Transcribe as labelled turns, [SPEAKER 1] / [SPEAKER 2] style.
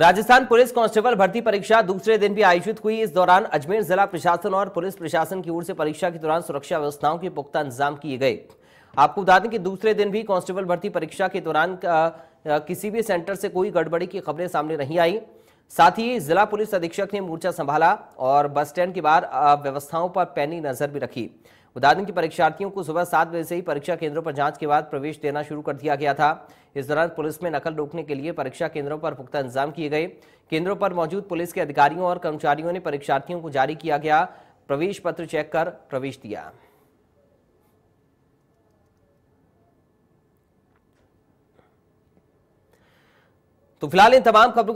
[SPEAKER 1] Rajasthan police constable भर्ती परीक्षा दूसरे दिन भी आयोजित हुई इस दौरान अजमेर जिला प्रशासन और पुलिस प्रशासन की ओर से परीक्षा के दौरान सुरक्षा व्यवस्थाओं के पुख्ता इंतजाम किए गए आपको बता दें कि दूसरे दिन भी कांस्टेबल भर्ती परीक्षा के दौरान किसी भी सेंटर से कोई गड़बड़ी की खबरें सामने नहीं आई साथ ही जिला पुलिस अधीक्षक ने मोर्चा संभाला और बस स्टैंड के बाहर व्यवस्थाओं पर पैनी नजर भी रखी उदाहरण कि परीक्षार्थियों को सुबह सात बजे से ही परीक्षा केंद्रों पर जांच के बाद प्रवेश देना शुरू कर दिया गया था इस दौरान पुलिस में नकल रोकने के लिए परीक्षा केंद्रों पर पुख्ता इंतजाम किए गए केंद्रों पर मौजूद पुलिस के अधिकारियों और कर्मचारियों ने परीक्षार्थियों को जारी किया गया प्रवेश पत्र चेक कर प्रवेश दिया तो फिलहाल इन तमाम खबरों